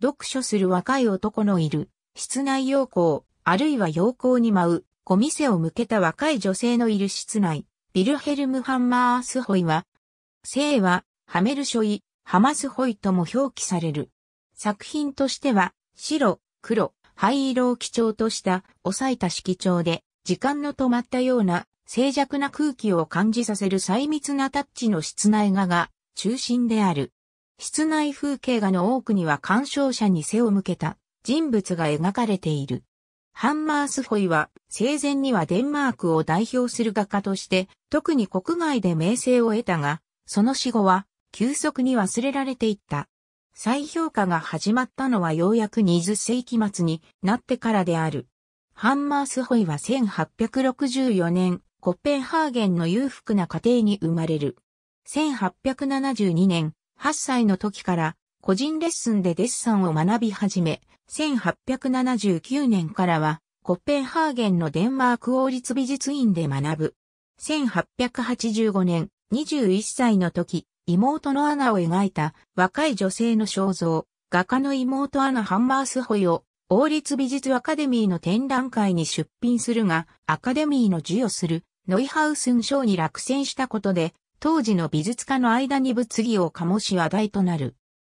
読書する若い男のいる、室内陽光、あるいは陽光に舞う、小店を向けた若い女性のいる室内、ビルヘルム・ハンマースホイは、姓は、ハメルショイ、ハマスホイとも表記される。作品としては、白、黒、灰色を基調とした抑えた色調で、時間の止まったような静寂な空気を感じさせる細密なタッチの室内画が中心である。室内風景画の多くには鑑賞者に背を向けた人物が描かれている。ハンマースホイは生前にはデンマークを代表する画家として特に国外で名声を得たが、その死後は急速に忘れられていった。再評価が始まったのはようやく20世紀末になってからである。ハンマースホイは1864年、コッペンハーゲンの裕福な家庭に生まれる。1872年、8歳の時から個人レッスンでデッサンを学び始め、1879年からはコッペンハーゲンのデンマーク王立美術院で学ぶ。1885年、21歳の時、妹のアナを描いた若い女性の肖像、画家の妹アナ・ハンマースホイを王立美術アカデミーの展覧会に出品するが、アカデミーの授与するノイハウスン賞に落選したことで、当時の美術家の間に物議を醸し話題となる。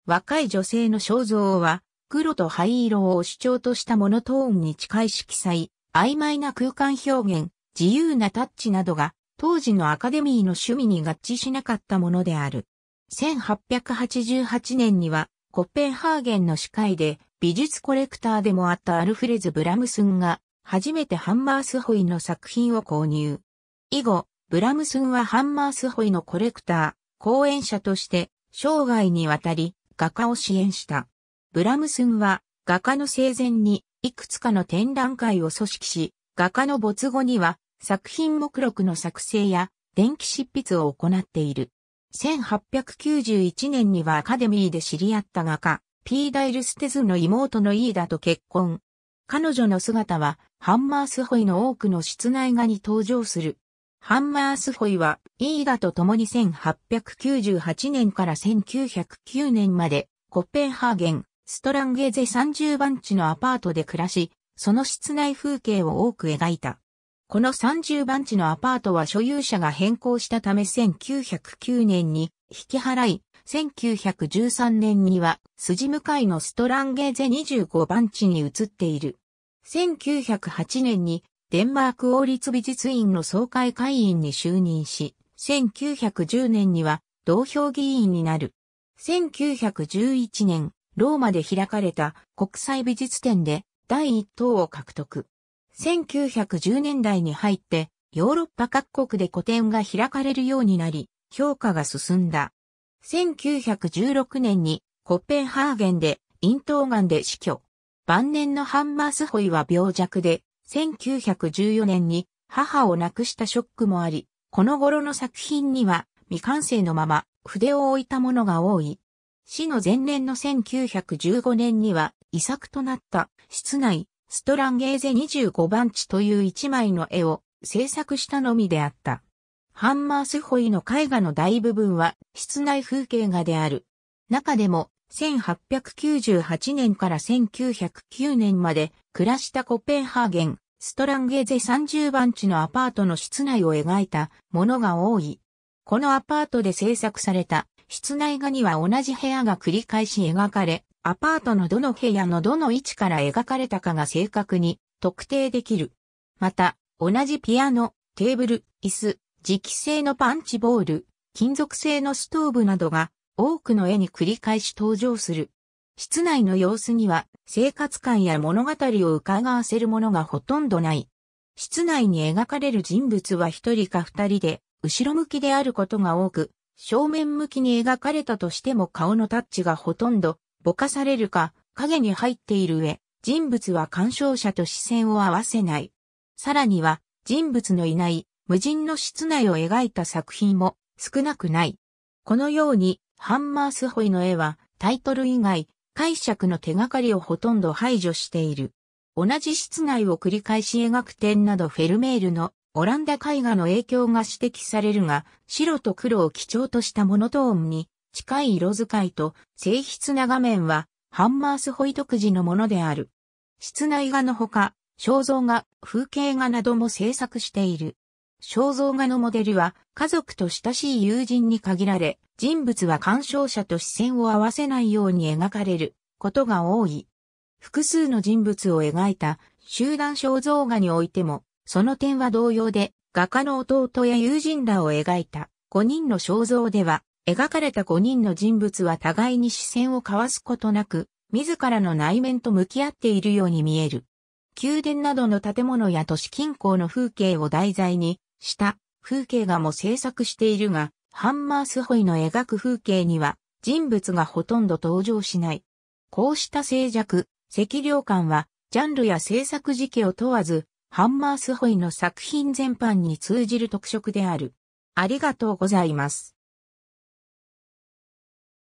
若い女性の肖像は、黒と灰色を主張としたモノトーンに近い色彩、曖昧な空間表現、自由なタッチなどが、当時のアカデミーの趣味に合致しなかったものである。1888年には、コッペンハーゲンの司会で、美術コレクターでもあったアルフレズ・ブラムスンが、初めてハンマースホイの作品を購入。以後、ブラムスンはハンマースホイのコレクター、講演者として、生涯にわたり、画家を支援した。ブラムスンは、画家の生前に、いくつかの展覧会を組織し、画家の没後には、作品目録の作成や、電気執筆を行っている。1891年にはアカデミーで知り合った画家、ピーダイルステズの妹のイーダと結婚。彼女の姿は、ハンマースホイの多くの室内画に登場するハンマースホイは、イーガと共に1898年から1909年まで、コッペンハーゲン、ストランゲーゼ30番地のアパートで暮らし、その室内風景を多く描いた。この30番地のアパートは所有者が変更したため1909年に引き払い、1913年には筋向かいのストランゲーゼ25番地に移っている。1908年にデンマーク王立美術院の総会会員に就任し、1910年には同票議員になる。1911年、ローマで開かれた国際美術展で第1等を獲得。1910年代に入ってヨーロッパ各国で個展が開かれるようになり、評価が進んだ。1916年にコッペンハーゲンで咽頭癌で死去。晩年のハンマースホイは病弱で1914年に母を亡くしたショックもあり、この頃の作品には未完成のまま筆を置いたものが多い。死の前年の1915年には遺作となった室内ストランゲーゼ25番地という一枚の絵を制作したのみであった。ハンマースホイの絵画の大部分は室内風景画である。中でも1898年から1909年まで暮らしたコペンハーゲン、ストランゲーゼ30番地のアパートの室内を描いたものが多い。このアパートで制作された室内画には同じ部屋が繰り返し描かれ、アパートのどの部屋のどの位置から描かれたかが正確に特定できる。また、同じピアノ、テーブル、椅子、磁気製のパンチボール、金属製のストーブなどが多くの絵に繰り返し登場する。室内の様子には生活感や物語を伺わせるものがほとんどない。室内に描かれる人物は一人か二人で、後ろ向きであることが多く、正面向きに描かれたとしても顔のタッチがほとんど、ぼかされるか、影に入っている上、人物は鑑賞者と視線を合わせない。さらには、人物のいない、無人の室内を描いた作品も少なくない。このように、ハンマースホイの絵はタイトル以外解釈の手がかりをほとんど排除している。同じ室内を繰り返し描く点などフェルメールのオランダ絵画の影響が指摘されるが、白と黒を基調としたモノトーンに近い色使いと静筆な画面はハンマースホイ独自のものである。室内画のほか、肖像画、風景画なども制作している。肖像画のモデルは家族と親しい友人に限られ、人物は鑑賞者と視線を合わせないように描かれることが多い。複数の人物を描いた集団肖像画においても、その点は同様で、画家の弟や友人らを描いた5人の肖像では、描かれた5人の人物は互いに視線を交わすことなく、自らの内面と向き合っているように見える。宮殿などの建物や都市近郊の風景を題材に、した風景画も制作しているが、ハンマースホイの描く風景には人物がほとんど登場しない。こうした静寂、赤涼感は、ジャンルや制作時期を問わず、ハンマースホイの作品全般に通じる特色である。ありがとうございます。